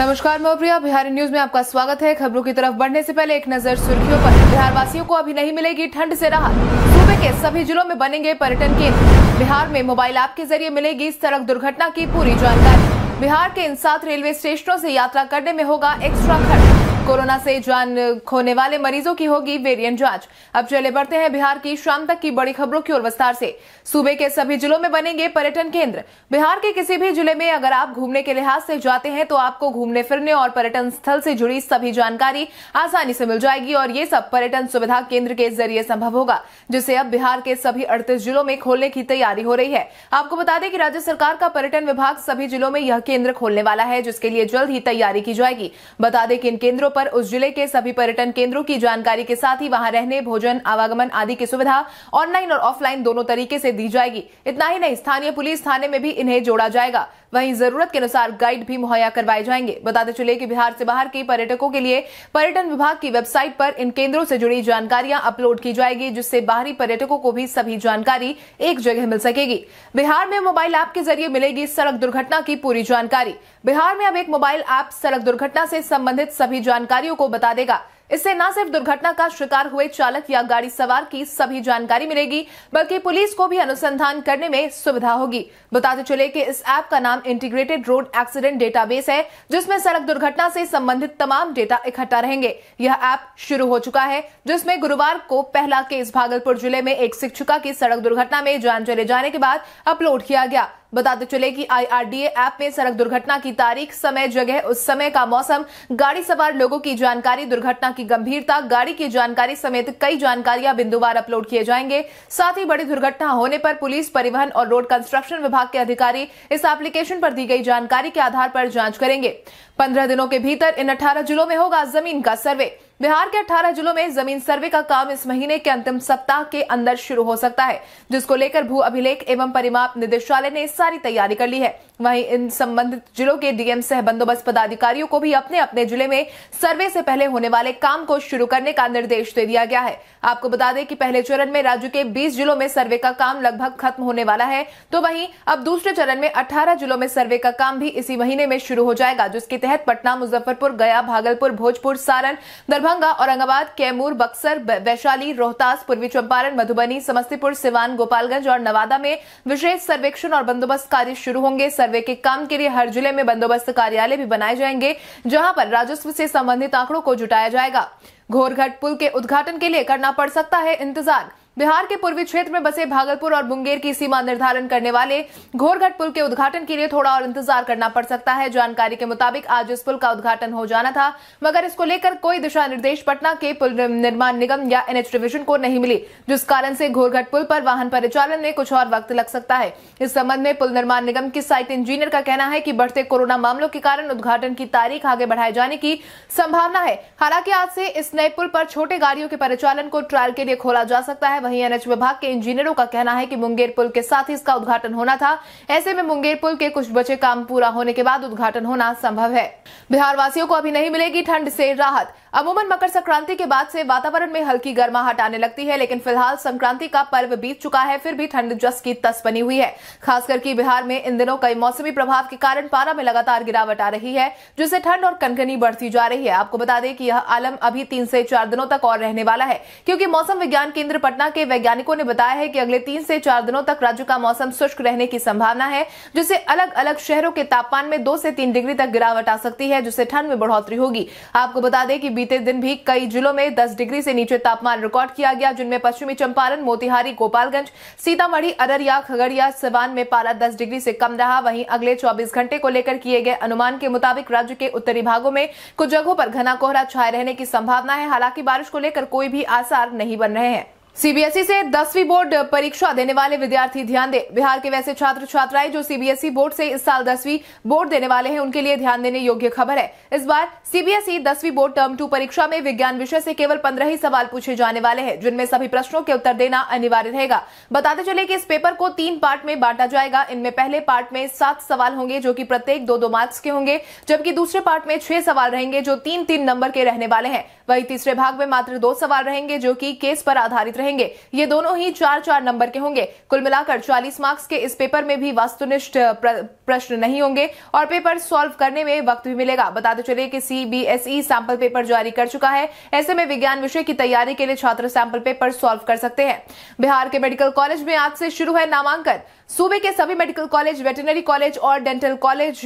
नमस्कार मैं प्रिया बिहारी न्यूज में आपका स्वागत है खबरों की तरफ बढ़ने से पहले एक नजर सुर्खियों पर बिहार वासियों को अभी नहीं मिलेगी ठंड से राहत सूबे के सभी जिलों में बनेंगे पर्यटन केंद्र बिहार में मोबाइल ऐप के जरिए मिलेगी सड़क दुर्घटना की पूरी जानकारी बिहार के इन सात रेलवे स्टेशनों से यात्रा करने में होगा एक्स्ट्रा खर्च कोरोना से जान खोने वाले मरीजों की होगी वेरिएंट जांच अब चले बढ़ते हैं बिहार की शाम तक की बड़ी खबरों की ओर विस्तार से सूबे के सभी जिलों में बनेंगे पर्यटन केंद्र बिहार के किसी भी जिले में अगर आप घूमने के लिहाज से जाते हैं तो आपको घूमने फिरने और पर्यटन स्थल से जुड़ी सभी जानकारी आसानी से मिल जाएगी और ये सब पर्यटन सुविधा केंद्र के जरिए संभव होगा जिसे अब बिहार के सभी अड़तीस जिलों में खोलने की तैयारी हो रही है आपको बता दें कि राज्य सरकार का पर्यटन विभाग सभी जिलों में यह केंद्र खोलने वाला है जिसके लिए जल्द ही तैयारी की जाएगी बता दें कि इन केंद्रों पर उस जिले के सभी पर्यटन केंद्रों की जानकारी के साथ ही वहां रहने भोजन आवागमन आदि की सुविधा ऑनलाइन और ऑफलाइन दोनों तरीके से दी जाएगी इतना ही नहीं स्थानीय पुलिस थाने में भी इन्हें जोड़ा जाएगा वहीं जरूरत के अनुसार गाइड भी मुहैया करवाए जाएंगे बताते चले कि बिहार से बाहर के पर्यटकों के लिए पर्यटन विभाग की वेबसाइट पर इन केंद्रों से जुड़ी जानकारियां अपलोड की जाएगी जिससे बाहरी पर्यटकों को भी सभी जानकारी एक जगह मिल सकेगी बिहार में मोबाइल ऐप के जरिए मिलेगी सड़क दुर्घटना की पूरी जानकारी बिहार में अब एक मोबाइल ऐप सड़क दुर्घटना से संबंधित सभी जानकारियों को बता देगा इससे न सिर्फ दुर्घटना का शिकार हुए चालक या गाड़ी सवार की सभी जानकारी मिलेगी बल्कि पुलिस को भी अनुसंधान करने में सुविधा होगी बताते चले कि इस ऐप का नाम इंटीग्रेटेड रोड एक्सीडेंट डेटाबेस है जिसमें सड़क दुर्घटना से संबंधित तमाम डेटा इकट्ठा रहेंगे यह ऐप शुरू हो चुका है जिसमें गुरुवार को पहला केस भागलपुर जिले में एक शिक्षिका की सड़क दुर्घटना में जान चले जाने के बाद अपलोड किया गया बताते चले कि आईआरडीए ऐप में सड़क दुर्घटना की तारीख समय जगह उस समय का मौसम गाड़ी सवार लोगों की जानकारी दुर्घटना की गंभीरता गाड़ी की जानकारी समेत कई जानकारियां बिंदुवार अपलोड किए जाएंगे साथ ही बड़ी दुर्घटना होने पर पुलिस परिवहन और रोड कंस्ट्रक्शन विभाग के अधिकारी इस एप्लीकेशन पर दी गई जानकारी के आधार पर जांच करेंगे पंद्रह दिनों के भीतर इन अठारह जिलों में होगा जमीन का सर्वे बिहार के 18 जिलों में जमीन सर्वे का काम इस महीने के अंतिम सप्ताह के अंदर शुरू हो सकता है जिसको लेकर भू अभिलेख एवं परिमाप निदेशालय ने सारी तैयारी कर ली है वहीं इन संबंधित जिलों के डीएम सह बंदोबस्त पदाधिकारियों को भी अपने अपने जिले में सर्वे से पहले होने वाले काम को शुरू करने का निर्देश दे दिया गया है आपको बता दें कि पहले चरण में राज्य के 20 जिलों में सर्वे का काम लगभग खत्म होने वाला है तो वहीं अब दूसरे चरण में 18 जिलों में सर्वे का काम भी इसी महीने में शुरू हो जाएगा जिसके तहत पटना मुजफ्फरपुर गया भागलपुर भोजपुर सारण दरभंगा औरंगाबाद कैमूर बक्सर वैशाली रोहतास पूर्वी चंपारण मधुबनी समस्तीपुर सिवान गोपालगंज और नवादा में विशेष सर्वेक्षण और बंदोबस्त कार्य शुरू होंगे सर्वे के काम के लिए हर जिले में बंदोबस्त कार्यालय भी बनाए जाएंगे जहां पर राजस्व से संबंधित आंकड़ों को जुटाया जाएगा घोरघट पुल के उद्घाटन के लिए करना पड़ सकता है इंतजार बिहार के पूर्वी क्षेत्र में बसे भागलपुर और मुंगेर की सीमा निर्धारण करने वाले घोरघट पुल के उद्घाटन के लिए थोड़ा और इंतजार करना पड़ सकता है जानकारी के मुताबिक आज इस पुल का उद्घाटन हो जाना था मगर इसको लेकर कोई दिशा निर्देश पटना के पुल निर्माण निगम या एनएच डिविजन को नहीं मिली जिस कारण से घोरघट पुल पर वाहन परिचालन में कुछ और वक्त लग सकता है इस संबंध में पुल निर्माण निगम की साइट इंजीनियर का कहना है कि बढ़ते कोरोना मामलों के कारण उद्घाटन की तारीख आगे बढ़ाए जाने की संभावना है हालांकि आज से इस नए पुल पर छोटे गाड़ियों के परिचालन को ट्रायल के लिए खोला जा सकता है वहीं एनएच विभाग के इंजीनियरों का कहना है कि मुंगेर पुल के साथ ही इसका उद्घाटन होना था ऐसे में मुंगेर पुल के कुछ बचे काम पूरा होने के बाद उद्घाटन होना संभव है बिहार वासियों को अभी नहीं मिलेगी ठंड से राहत अमूमन मकर संक्रांति के बाद से वातावरण में हल्की गर्माहट आने लगती है लेकिन फिलहाल संक्रांति का पर्व बीत चुका है फिर भी ठंड जस की तस बनी हुई है खासकर की बिहार में इन दिनों कई मौसमी प्रभाव के कारण पारा में लगातार गिरावट आ रही है जिससे ठंड और कनकनी बढ़ती जा रही है आपको बता दें कि यह आलम अभी तीन से चार दिनों तक और रहने वाला है क्योंकि मौसम विज्ञान केन्द्र पटना के वैज्ञानिकों ने बताया है कि अगले तीन से चार दिनों तक राज्य का मौसम शुष्क रहने की संभावना है जिससे अलग अलग शहरों के तापमान में दो से तीन डिग्री तक गिरावट आ सकती है जिससे ठंड में बढ़ोतरी होगी आपको बता दें कि बीते दिन भी कई जिलों में 10 डिग्री से नीचे तापमान रिकॉर्ड किया गया जिनमें पश्चिमी चंपारण मोतिहारी गोपालगंज सीतामढ़ी अररिया खगड़िया सिवान में पारा 10 डिग्री से कम रहा वहीं अगले 24 घंटे को लेकर किए गए अनुमान के मुताबिक राज्य के उत्तरी भागों में कुछ जगहों पर घना कोहरा छाये रहने की संभावना है हालांकि बारिश को लेकर कोई भी आसार नहीं बन रहे हैं सीबीएसई से दसवीं बोर्ड परीक्षा देने वाले विद्यार्थी ध्यान दें बिहार के वैसे छात्र छात्राएं जो सीबीएसई बोर्ड से इस साल दसवीं बोर्ड देने वाले हैं उनके लिए ध्यान देने योग्य खबर है इस बार सीबीएसई दसवीं बोर्ड टर्म टू परीक्षा में विज्ञान विषय से केवल पंद्रह ही सवाल पूछे जाने वाले हैं जिनमें सभी प्रश्नों के उत्तर देना अनिवार्य रहेगा बताते चले कि इस पेपर को तीन पार्ट में बांटा जाएगा इनमें पहले पार्ट में सात सवाल होंगे जो कि प्रत्येक दो दो मार्क्स के होंगे जबकि दूसरे पार्ट में छह सवाल रहेंगे जो तीन तीन नंबर के रहने वाले हैं वही तीसरे भाग में मात्र दो सवाल रहेंगे जो कि केस पर आधारित रहेंगे रहेंगे ये दोनों ही चार चार नंबर के होंगे कुल मिलाकर चालीस मार्क्स के इस पेपर में भी वास्तुनिष्ठ प्रश्न नहीं होंगे और पेपर सॉल्व करने में वक्त भी मिलेगा बताते तो चले कि सीबीएसई सैंपल पेपर जारी कर चुका है ऐसे में विज्ञान विषय की तैयारी के लिए छात्र सैंपल पेपर सॉल्व कर सकते हैं बिहार के मेडिकल कॉलेज में आज से शुरू है नामांकन सूबे के सभी मेडिकल कॉलेज वेटनरी कॉलेज और डेंटल कॉलेज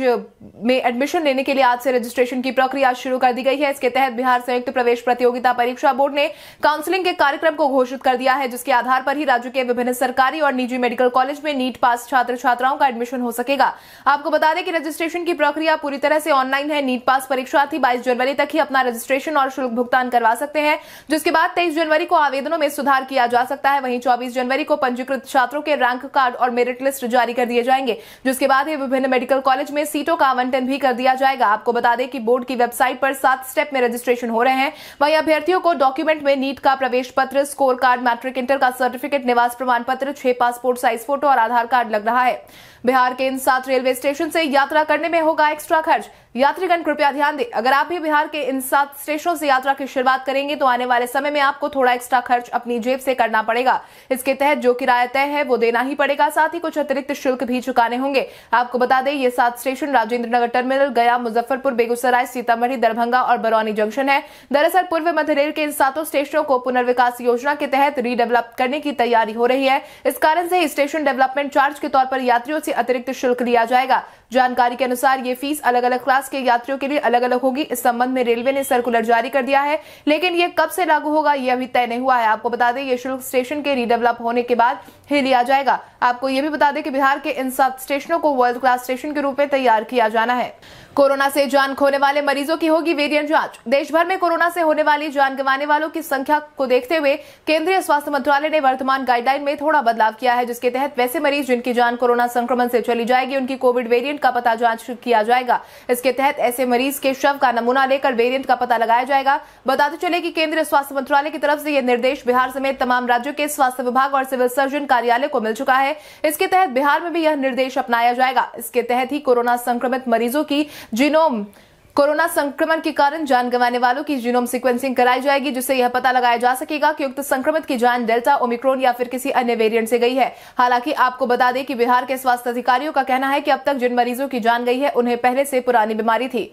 में एडमिशन लेने के लिए आज से रजिस्ट्रेशन की प्रक्रिया शुरू कर दी गई है इसके तहत बिहार संयुक्त प्रवेश प्रतियोगिता परीक्षा बोर्ड ने काउंसलिंग के कार्यक्रम को घोषित कर दिया है जिसके आधार पर ही राज्य के विभिन्न सरकारी और निजी मेडिकल कॉलेज में नीट पास छात्र छात्राओं का एडमिशन हो सकेगा आपको बता दें कि रजिस्ट्रेशन की प्रक्रिया पूरी तरह से ऑनलाइन है नीट पास परीक्षार्थी बाईस जनवरी तक ही अपना रजिस्ट्रेशन और शुल्क भुगतान करवा सकते हैं जिसके बाद तेईस जनवरी को आवेदनों में सुधार किया जा सकता है वहीं चौबीस जनवरी को पंजीकृत छात्रों के रैंक कार्ड और मेरिट मेरिट लिस्ट जारी कर दिए जाएंगे जिसके बाद ही विभिन्न मेडिकल कॉलेज में सीटों का आवंटन भी कर दिया जाएगा आपको बता दें कि बोर्ड की वेबसाइट पर सात स्टेप में रजिस्ट्रेशन हो रहे हैं वहीं अभ्यर्थियों को डॉक्यूमेंट में नीट का प्रवेश पत्र स्कोर कार्ड मैट्रिक इंटर का सर्टिफिकेट निवास प्रमाण पत्र छह पासपोर्ट साइज फोटो और आधार कार्ड लग रहा है बिहार के इन सात रेलवे स्टेशन से यात्रा करने में होगा एक्स्ट्रा खर्च यात्रीगण कृपया ध्यान दें अगर आप भी बिहार के इन सात स्टेशनों से यात्रा की शुरुआत करेंगे तो आने वाले समय में आपको थोड़ा एक्स्ट्रा खर्च अपनी जेब से करना पड़ेगा इसके तहत जो किराया तय है वो देना ही पड़ेगा साथ ही कुछ अतिरिक्त शुल्क भी चुकाने होंगे आपको बता दें ये सात स्टेशन राजेंद्र नगर टर्मिनल गया मुजफ्फरपुर बेगूसराय सीतामढ़ी दरभंगा और बरौनी जंक्शन है दरअसल पूर्व मध्य रेल के इन सातों स्टेशनों को पुनर्विकास योजना के तहत रीडेवलप करने की तैयारी हो रही है इस कारण से स्टेशन डेवलपमेंट चार्ज के तौर पर यात्रियों से से अतिरिक्त शुल्क लिया जाएगा जानकारी के अनुसार ये फीस अलग अलग क्लास के यात्रियों के लिए अलग अलग होगी इस संबंध में रेलवे ने सर्कुलर जारी कर दिया है लेकिन ये कब से लागू होगा ये अभी तय नहीं हुआ है आपको बता दें ये शुल्क स्टेशन के रीडेवलप होने के बाद ही लिया जाएगा आपको ये भी बता दें कि बिहार के इन सात स्टेशनों को वर्ल्ड क्लास स्टेशन के रूप में तैयार किया जाना है कोरोना से जान खोने वाले मरीजों की होगी वेरिएंट जांच देश भर में कोरोना से होने वाली जान गंवाने वालों की संख्या को देखते हुए केंद्रीय स्वास्थ्य मंत्रालय ने वर्तमान गाइडलाइन में थोड़ा बदलाव किया है जिसके तहत वैसे मरीज जिनकी जान कोरोना संक्रमण से चली जाएगी उनकी कोविड वेरियंट का पता जांच किया जाएगा इसके तहत ऐसे मरीज के शव का नमूना लेकर वेरियंट का पता लगाया जाएगा बताते चले कि केंद्रीय स्वास्थ्य मंत्रालय की तरफ से यह निर्देश बिहार समेत तमाम राज्यों के स्वास्थ्य विभाग और सिविल सर्जन कार्यालय को मिल चुका है इसके तहत बिहार में भी यह निर्देश अपनाया जाएगा इसके तहत ही कोरोना संक्रमित मरीजों की जीनोम कोरोना संक्रमण के कारण जान गंवाने वालों की जीनोम सीक्वेंसिंग कराई जाएगी जिससे यह पता लगाया जा सकेगा कि उक्त संक्रमित की जान डेल्टा ओमिक्रोन या फिर किसी अन्य वेरिएंट से गई है हालांकि आपको बता दें कि बिहार के स्वास्थ्य अधिकारियों का कहना है कि अब तक जिन मरीजों की जान गई है उन्हें पहले से पुरानी बीमारी थी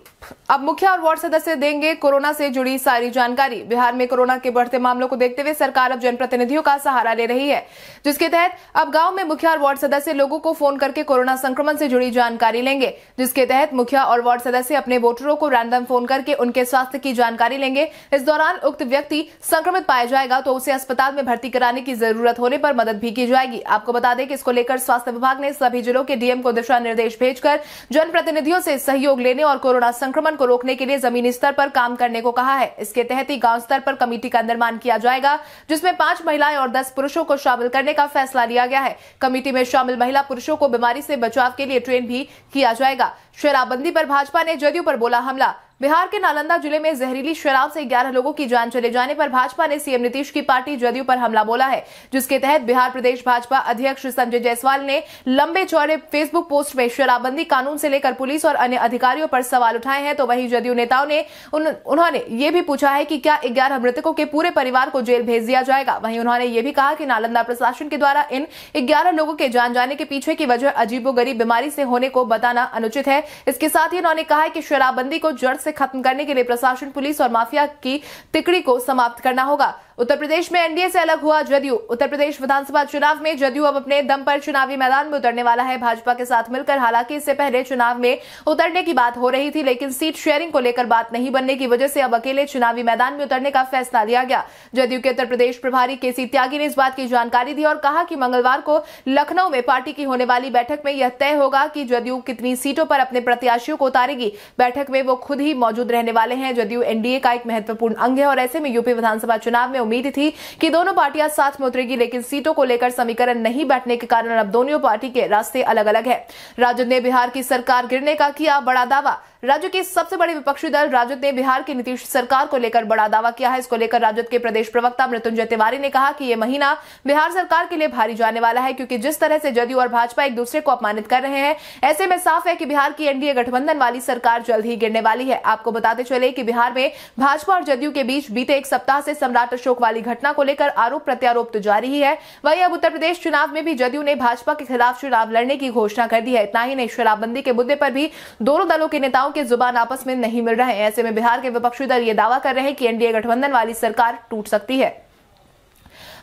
अब मुखिया और वार्ड सदस्य देंगे कोरोना से जुड़ी सारी जानकारी बिहार में कोरोना के बढ़ते मामलों को देखते हुए सरकार अब जनप्रतिनिधियों का सहारा ले रही है जिसके तहत अब गांव में मुखिया और वार्ड सदस्य लोगों को फोन करके कोरोना संक्रमण से जुड़ी जानकारी लेंगे जिसके तहत मुखिया और वार्ड सदस्य अपने वोटरों डॉक्टरों को रैंडम फोन करके उनके स्वास्थ्य की जानकारी लेंगे इस दौरान उक्त व्यक्ति संक्रमित पाया जाएगा तो उसे अस्पताल में भर्ती कराने की जरूरत होने पर मदद भी की जाएगी आपको बता दें कि इसको लेकर स्वास्थ्य विभाग ने सभी जिलों के डीएम को दिशा निर्देश भेजकर जनप्रतिनिधियों से सहयोग लेने और कोरोना संक्रमण को रोकने के लिए जमीनी स्तर पर काम करने को कहा है इसके तहत ही गांव स्तर पर कमेटी का निर्माण किया जाएगा जिसमें पांच महिलाएं और दस पुरुषों को शामिल करने का फैसला लिया गया है कमेटी में शामिल महिला पुरुषों को बीमारी से बचाव के लिए ट्रेन भी किया जाएगा शराबबंदी पर भाजपा ने जदयू पर बोला हमला बिहार के नालंदा जिले में जहरीली शराब से ग्यारह लोगों की जान चले जाने पर भाजपा ने सीएम नीतीश की पार्टी जदयू पर हमला बोला है जिसके तहत बिहार प्रदेश भाजपा अध्यक्ष संजय जायसवाल ने लंबे चौड़े फेसबुक पोस्ट में शराबबंदी कानून से लेकर पुलिस और अन्य अधिकारियों पर सवाल उठाए हैं तो वहीं जदयू नेताओं ने उन, उन्होंने ये भी पूछा है कि क्या ग्यारह मृतकों के पूरे परिवार को जेल भेज दिया जाएगा वहीं उन्होंने ये भी कहा कि नालंदा प्रशासन के द्वारा इन ग्यारह लोगों के जान जाने के पीछे की वजह अजीबो बीमारी से होने को बताना अनुचित है इसके साथ ही उन्होंने कहा कि शराबबंदी को जड़ से खत्म करने के लिए प्रशासन पुलिस और माफिया की तिकड़ी को समाप्त करना होगा उत्तर प्रदेश में एनडीए से अलग हुआ जदयू उत्तर प्रदेश विधानसभा चुनाव में जदयू अब अपने दम पर चुनावी मैदान में उतरने वाला है भाजपा के साथ मिलकर हालांकि इससे पहले चुनाव में उतरने की बात हो रही थी लेकिन सीट शेयरिंग को लेकर बात नहीं बनने की वजह से अब अकेले चुनावी मैदान में उतरने का फैसला लिया गया जदयू के उत्तर प्रदेश प्रभारी के सी त्यागी ने इस बात की जानकारी दी और कहा कि मंगलवार को लखनऊ में पार्टी की होने वाली बैठक में यह तय होगा कि जदयू कितनी सीटों पर अपने प्रत्याशियों को उतारेगी बैठक में वो खुद ही मौजूद रहने वाले हैं जदयू एनडीए का एक महत्वपूर्ण अंग है और ऐसे में यूपी विधानसभा चुनाव में उम्मीद थी कि दोनों पार्टियां साथ में उतरेगी लेकिन सीटों को लेकर समीकरण नहीं बैठने के कारण अब दोनों पार्टी के रास्ते अलग अलग है राजद ने बिहार की सरकार गिरने का किया बड़ा दावा राज्य के सबसे बड़े विपक्षी दल राजद ने बिहार की नीतीश सरकार को लेकर बड़ा दावा किया है इसको लेकर राजद के प्रदेश प्रवक्ता मृत्युंजय तिवारी ने कहा कि यह महीना बिहार सरकार के लिए भारी जाने वाला है क्योंकि जिस तरह से जदयू और भाजपा एक दूसरे को अपमानित कर रहे हैं ऐसे में साफ है कि बिहार की एनडीए गठबंधन वाली सरकार जल्द ही गिरने वाली है आपको बताते चले कि बिहार में भाजपा और जदयू के बीच बीते एक सप्ताह से सम्राट अशोक वाली घटना को लेकर आरोप प्रत्यारोप तो जारी ही है वहीं अब उत्तर प्रदेश चुनाव में भी जदयू ने भाजपा के खिलाफ चुनाव लड़ने की घोषणा कर दी है इतना ही नहीं शराबबंदी के मुद्दे पर भी दोनों दलों के नेताओं नेताओं के जुबान आपस में नहीं मिल रहे हैं ऐसे में बिहार के विपक्षी दल ये दावा कर रहे हैं कि एनडीए गठबंधन वाली सरकार टूट सकती है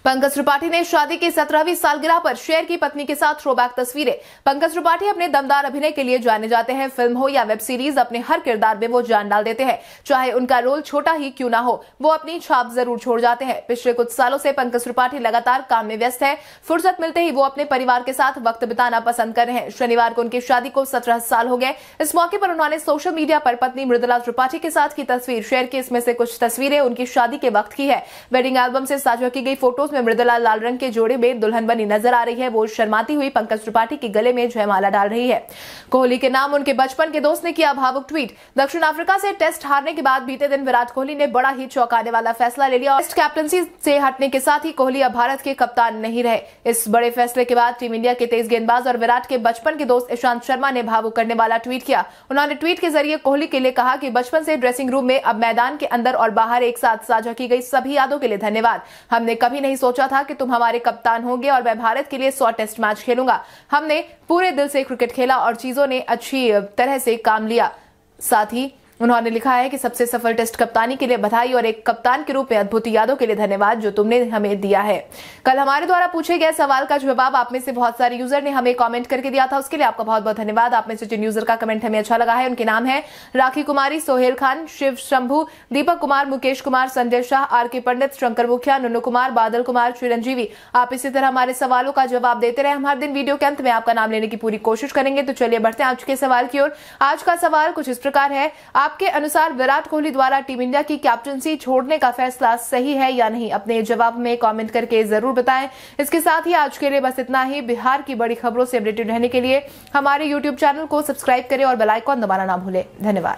पंकज त्रिपाठी ने शादी की सत्रहवीं सालगिरह पर शेयर की पत्नी के साथ थ्रोबैक तस्वीरें पंकज त्रिपाठी अपने दमदार अभिनय के लिए जाने जाते हैं फिल्म हो या वेब सीरीज अपने हर किरदार में वो जान डाल देते हैं चाहे उनका रोल छोटा ही क्यों ना हो वो अपनी छाप जरूर छोड़ जाते हैं पिछले कुछ सालों से पंकज त्रिपाठी लगातार काम में व्यस्त है फुर्सत मिलते ही वो अपने परिवार के साथ वक्त बिताना पसंद कर रहे हैं शनिवार को उनकी शादी को सत्रह साल हो गए इस मौके पर उन्होंने सोशल मीडिया पर पत्नी मृदुला त्रिपाठी के साथ की तस्वीर शेयर की इसमें से कुछ तस्वीरें उनकी शादी के वक्त की है वेडिंग एल्बम से साझा की गई फोटोज में मृदुला लाल रंग के जोड़े में दुल्हन बनी नजर आ रही है वो शर्माती हुई पंकज त्रिपाठी के गले में जयमाला डाल रही है कोहली के नाम उनके बचपन के दोस्त ने किया भावुक ट्वीट दक्षिण अफ्रीका से टेस्ट हारने के बाद बीते दिन विराट कोहली ने बड़ा ही चौंकाने वाला फैसला ले लिया और कैप्टनसी से हटने के साथ ही कोहली अब भारत के कप्तान नहीं रहे इस बड़े फैसले के बाद टीम इंडिया के तेज गेंदबाज और विराट के बचपन के दोस्त ईशांत शर्मा ने भावुक करने वाला ट्वीट किया उन्होंने ट्वीट के जरिए कोहली के लिए कहा कि बचपन से ड्रेसिंग रूम में अब मैदान के अंदर और बाहर एक साथ साझा की गई सभी यादों के लिए धन्यवाद हमने कभी नहीं सोचा था कि तुम हमारे कप्तान होंगे और मैं भारत के लिए सौ टेस्ट मैच खेलूंगा हमने पूरे दिल से क्रिकेट खेला और चीजों ने अच्छी तरह से काम लिया साथ ही उन्होंने लिखा है कि सबसे सफल टेस्ट कप्तानी के लिए बधाई और एक कप्तान के रूप में अद्भुत यादों के लिए धन्यवाद जो तुमने हमें दिया है कल हमारे द्वारा पूछे गए सवाल का जवाब आप में से बहुत सारे यूजर ने हमें कमेंट करके दिया था उसके लिए आपका बहुत बहुत धन्यवाद आप में से जिन यूजर का कमेंट हमें अच्छा लगा है उनके नाम है राखी कुमारी सोहेल खान शिव शंभू दीपक कुमार मुकेश कुमार संजय शाह आर के पंडित शंकर मुखिया नुनू कुमार बादल कुमार चिरंजीवी आप इसी तरह हमारे सवालों का जवाब देते रहे हम हर दिन वीडियो के अंत में आपका नाम लेने की पूरी कोशिश करेंगे तो चलिए बढ़ते हैं आज के सवाल की ओर आज का सवाल कुछ इस प्रकार है आपके अनुसार विराट कोहली द्वारा टीम इंडिया की कैप्टनसी छोड़ने का फैसला सही है या नहीं अपने जवाब में कमेंट करके जरूर बताएं इसके साथ ही आज के लिए बस इतना ही बिहार की बड़ी खबरों से अपडेटेड रहने के लिए हमारे यूट्यूब चैनल को सब्सक्राइब करें और बेलाइकॉन दबाना ना भूलें धन्यवाद